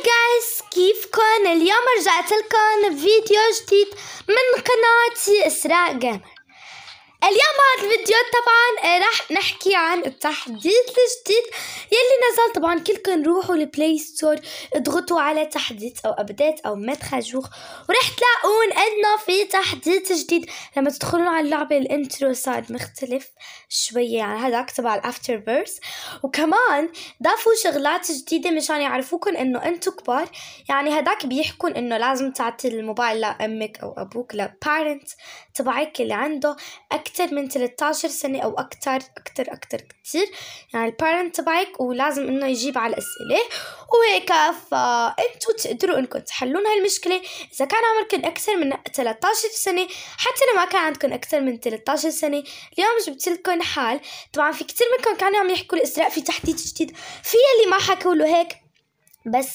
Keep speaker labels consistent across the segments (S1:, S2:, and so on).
S1: هاي جايز كيفكن اليوم رجعت لكم بفيديو جديد من قناتي اسراء جيمر اليوم بهذا الفيديو طبعا راح نحكي عن التحديث الجديد يلي نزل طبعا كلكم روحوا البلاي ستور اضغطوا على تحديث او ابديت او متخجوخ ورح تلاقون انه في تحديث جديد لما تدخلون على اللعبه الانترو صار مختلف شويه يعني يعني اكتب تبع الافتر بيرس وكمان ضافوا شغلات جديده مشان يعرفوكم انه انتم كبار يعني هذاك بيحكون انه لازم تعطي الموبايل لامك او ابوك لبارنت تبعك اللي عنده أكتر من 13 سنة أو أكتر أكتر أكتر كتير يعني البارنت تبعك ولازم إنه يجيب على الأسئلة وهيك فأنتوا تقدروا إنكم تحلون هاي المشكلة إذا كان عمركم أكثر من 13 سنة حتى لو ما كان عندكم أكثر من 13 سنة اليوم جبت لكم حال طبعا في كتير منكم كانوا عم يحكوا الإسراء في تحديد جديد في اللي ما حكوا له هيك بس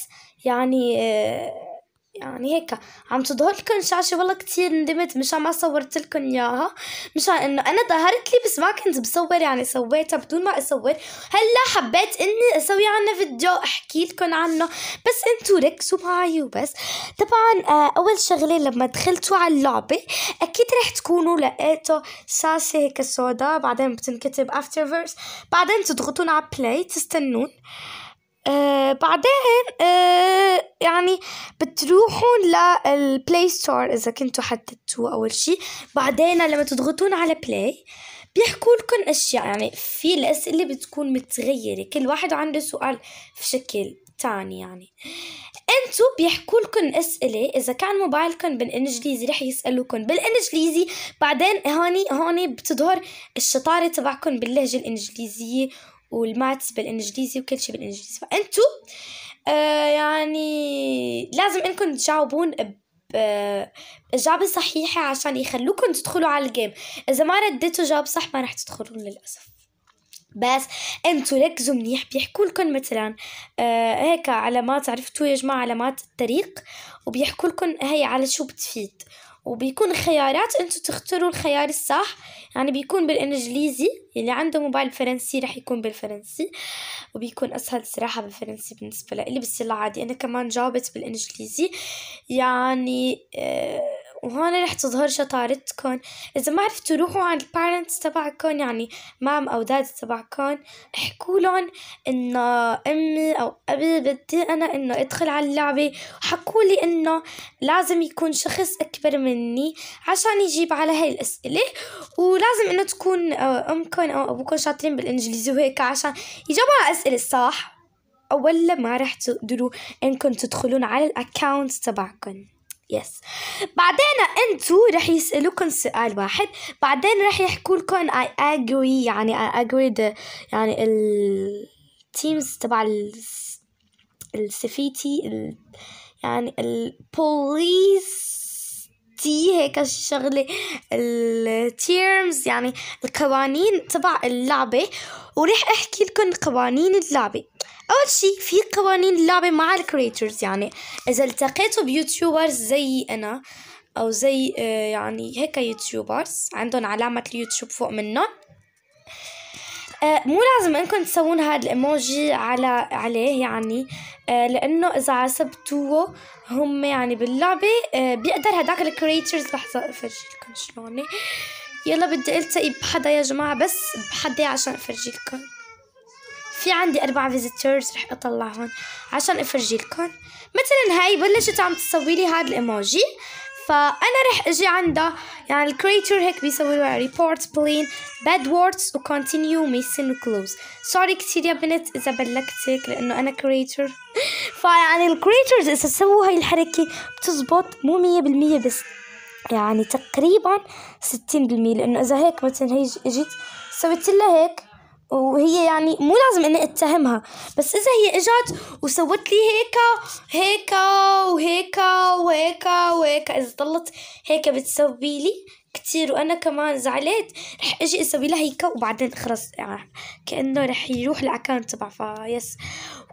S1: يعني آه يعني هيك عم تظهر لكم شاشة والله كتير ندمت مشان ما صورت لكم اياها مشان انه انا ظهرت لي بس ما كنت بصور يعني سويتها بدون ما اصور هلا حبيت اني اسوي عنها فيديو احكي لكم عنه بس انتوا ركزوا معي وبس طبعا آه، اول شغلة لما دخلتوا على اللعبة اكيد رح تكونوا لقيتوا شاشة هيك سوداء بعدين بتنكتب افتر فيرس بعدين تضغطون على بلاي تستنون آه بعدين آه يعني بتروحوا للبلاي ستور اذا كنتوا حددتوه اول شيء بعدين لما تضغطون على بلاي بيحكوا لكم اشياء يعني في الاسئله بتكون متغيره كل واحد عنده سؤال في شكل تاني يعني انتو بيحكوا لكم اسئله اذا كان موبايلكم بالانجليزي رح يسالوكم بالانجليزي بعدين هوني هوني بتظهر الشطاره تبعكم باللهجه الانجليزيه والماتس بالانجليزي وكل شيء بالانجليزي فانتو آه، يعني لازم انكم تجاوبون بإجابة صحيحة عشان يخلوكم تدخلوا على الجيم إذا ما رديتوا جواب صح ما راح تدخلون للأسف بس انتوا ركزوا منيح بيحكوا لكم مثلا آه هيك علامات عرفتوا يا جماعه علامات الطريق وبيحكوا لكم هي على شو بتفيد وبيكون خيارات انتو تختاروا الخيار الصح يعني بيكون بالانجليزي اللي عنده موبايل فرنسي راح يكون بالفرنسي وبيكون اسهل صراحه بالفرنسي بالنسبه لي بس العادي عادي انا كمان جاوبت بالانجليزي يعني آه وهون رح تظهر شطارتكم إذا ما عرفتوا روحوا عند البارنتس تبعكم يعني مام أو داد تبعكم احكوا لهم إنه أمي أو أبي بدي أنا إنه أدخل على اللعبة وحكوا لي إنه لازم يكون شخص أكبر مني عشان يجيب على هاي الأسئلة ولازم إنه تكون آه، أمكم أو أبوكم شاطرين بالإنجليزي وهيك عشان يجاوبوا على الأسئلة الصح ولا ما رح تقدروا انكم تدخلون على الاكونت تبعكم يس بعدين انتو رح يسألوكم سؤال واحد بعدين رح يحكوا لكم I agree يعني I agree the يعني التيمز تبع السفيتي ال يعني البوليس تي هيك الشغلة التيرمز يعني القوانين تبع اللعبه ورح احكي لكم قوانين اللعبه أول شي في قوانين اللعبة مع الكريترز يعني إذا التقيتوا بيوتيوبرز زي أنا أو زي آه، يعني هيك يوتيوبرز عندهم علامة اليوتيوب فوق منهم آه، مو لازم انكم تسوون هاد الايموجي على عليه يعني آه، لانه اذا عصبتوه هم يعني باللعبه بيقدر هداك الكريترز لحظه افرجيلكم شلون يلا بدي التقي بحدا يا جماعه بس بحدا عشان افرجيلكم في عندي أربع فيزيتورز رح أطلعهم عشان أفرجي لكم مثلا هاي بلشت عم تسوي لي هذا الإيموجي فأنا رح أجي عندها يعني الكريتور هيك بيسوي لها ريبورت بلين باد ووردز وكونتينيو ميسن وكلوز سوري كثير يا بنت إذا بلكتك لأنه أنا كريتور فيعني الكريتورز إذا سووا هاي الحركة بتزبط مو مية بالمية بس يعني تقريبا ستين بالمية لأنه إذا هيك مثلا هي إجت سويت لها هيك وهي يعني مو لازم اني اتهمها بس اذا هي اجت وسوت لي هيك هيك وهيك وهيك وهيك اذا ضلت هيك بتسوي لي كتير وانا كمان زعلت رح اجي اسوي لها هيك وبعدين خلص يعني كانه رح يروح الاكونت تبع فيس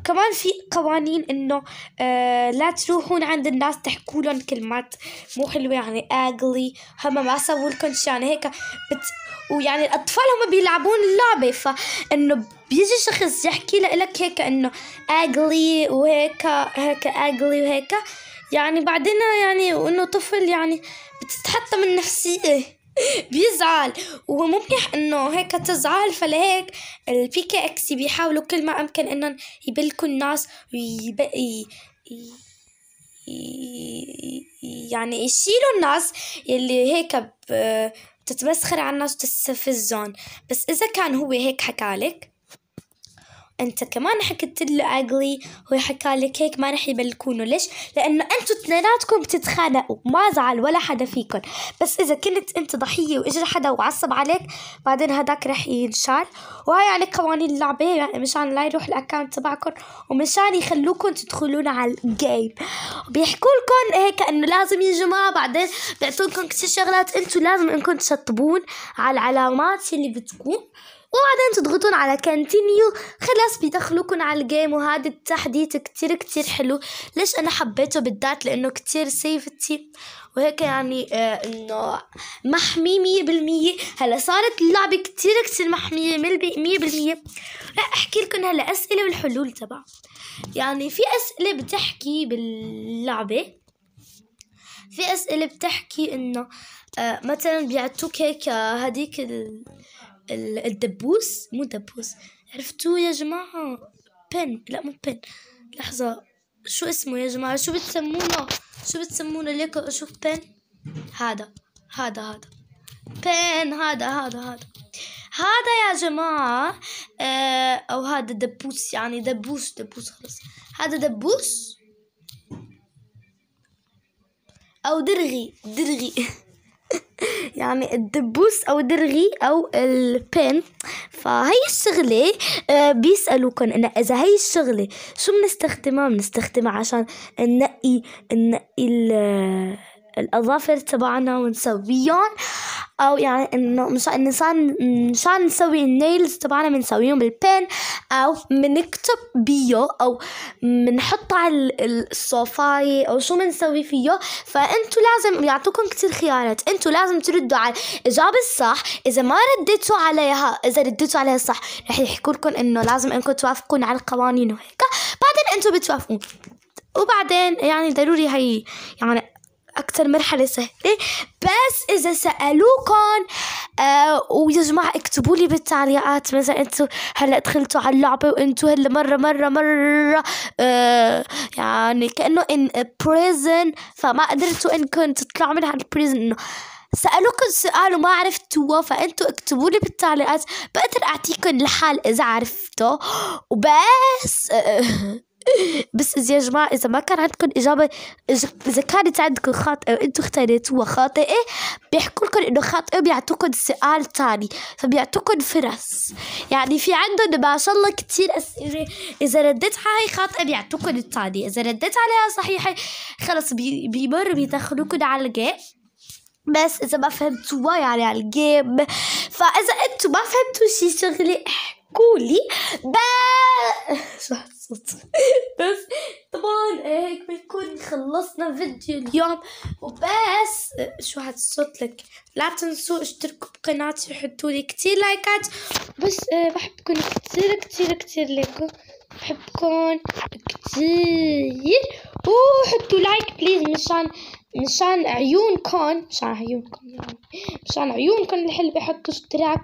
S1: كمان في قوانين انه آه لا تروحون عند الناس تحكوا لهم كلمات مو حلوه يعني اجلي هم ما سووا لكم شيء يعني هيك بت ويعني الاطفال هم بيلعبون اللعبه فانه بيجي شخص يحكي لك هيك انه اجلي وهيك هيك اجلي وهيك يعني بعدين يعني وانه طفل يعني بتتحطم النفسيه بيزعل ومنيح انه هيك تزعل فلهيك البي كي اكس بيحاولوا كل ما امكن انهم يبلكوا الناس ويبقي يعني يشيلوا الناس يلي هيك بتتمسخر على الناس وتستفزهم بس اذا كان هو هيك حكالك انت كمان حكيت له عقلي هو حكى لك هيك ما رح يبلكونه ليش لانه انتوا اثنيناتكم بتتخانقوا ما زعل ولا حدا فيكم بس اذا كنت انت ضحيه واجى حدا وعصب عليك بعدين هداك رح ينشال وهي يعني قوانين اللعبه يعني مشان لا يروح الاكونت تبعكم ومشان يخلوكم تدخلون على الجيم بيحكوا لكم هيك انه لازم يا جماعه بعدين بيعطوكم كثير شغلات انتوا لازم انكم تشطبون على العلامات اللي بتكون وبعدين تضغطون على كونتينيو خلاص بيدخلوكم على الجيم وهذا التحديث كتير كتير حلو ليش انا حبيته بالذات لانه كتير سيفتي وهيك يعني آه، انه محمي مية بالمية هلا صارت اللعبة كتير كتير محمية مية بالمية رح احكي لكم هلا اسئلة والحلول تبعها يعني في اسئلة بتحكي باللعبة في اسئلة بتحكي انه آه، مثلا بيعطوك هيك آه، هديك ال... الدبوس مو دبوس عرفتوا يا جماعة بن لا مو بن لحظة شو اسمه يا جماعة شو بتسمونه شو بتسمونه ليك اشوف بن هذا هذا هذا بن هذا هذا هذا هذا يا جماعة آه أو هذا دبوس يعني دبوس دبوس خلص هذا دبوس أو درغي درغي يعني الدبوس أو الدرغي أو البين فهي الشغلة آه، بيسالوكم إن إذا هي الشغلة شو بنستخدمها بنستخدمها عشان ننقي ننقي الأظافر تبعنا ونسويهم أو يعني إنه مشان مشان مشان نسوي النيلز تبعنا بنسويهم بالبين أو بنكتب بيو أو بنحط على الصوفاي أو شو بنسوي فيه فأنتوا لازم يعطوكم كتير خيارات أنتوا لازم تردوا على الإجابة الصح إذا ما رديتوا عليها إذا رديتوا عليها الصح رح يحكوا لكم إنه لازم إنكم توافقون على القوانين وهيك بعدين أنتوا بتوافقون وبعدين يعني ضروري هي يعني أكثر مرحلة سهلة بس إذا سألوكم آه ويا جماعة اكتبوا لي بالتعليقات مثلا أنتوا هلا دخلتوا على اللعبة وأنتوا هلا مرة مرة مرة آه يعني كأنه إن بريزن فما قدرتوا إنكم تطلعوا من هالبريزن إنه سألوكم سؤال وما عرفتوه فأنتوا اكتبوا لي بالتعليقات بقدر أعطيكم الحال إذا عرفته وبس آه بس يا جماعة إذا ما كان عندكم إجابة إذا كانت عندكم خاطئة وأنتوا اختاريتوها خاطئة بيحكوا لكم إنه خاطئة بيعطوكم سؤال تاني فبيعطوكم فرص يعني في عندهم ما شاء الله كتير أسئلة إذا رديت على هاي خاطئة بيعطوكم التانية إذا رديت عليها صحيحة خلص بي بيمروا بيدخلوكم على الجيم بس إذا ما فهمتوها يعني على الجيم فإذا أنتوا ما فهمتوا شي شغلة احكولي بس الصوت بس طبعا هيك بنكون خلصنا فيديو اليوم وبس شو هاد الصوت لك لا تنسوا اشتركوا بقناتي وحطوا لي كتير لايكات بس آه، بحبكم كتير كتير كتير لكم بحبكم كتير وحطوا لايك بليز مشان مشان عيونكم مشان عيونكم يعني مشان عيونكم الحلوة حطوا اشتراك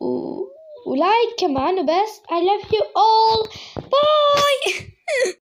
S1: و Like, comment, best. I love you all. Bye.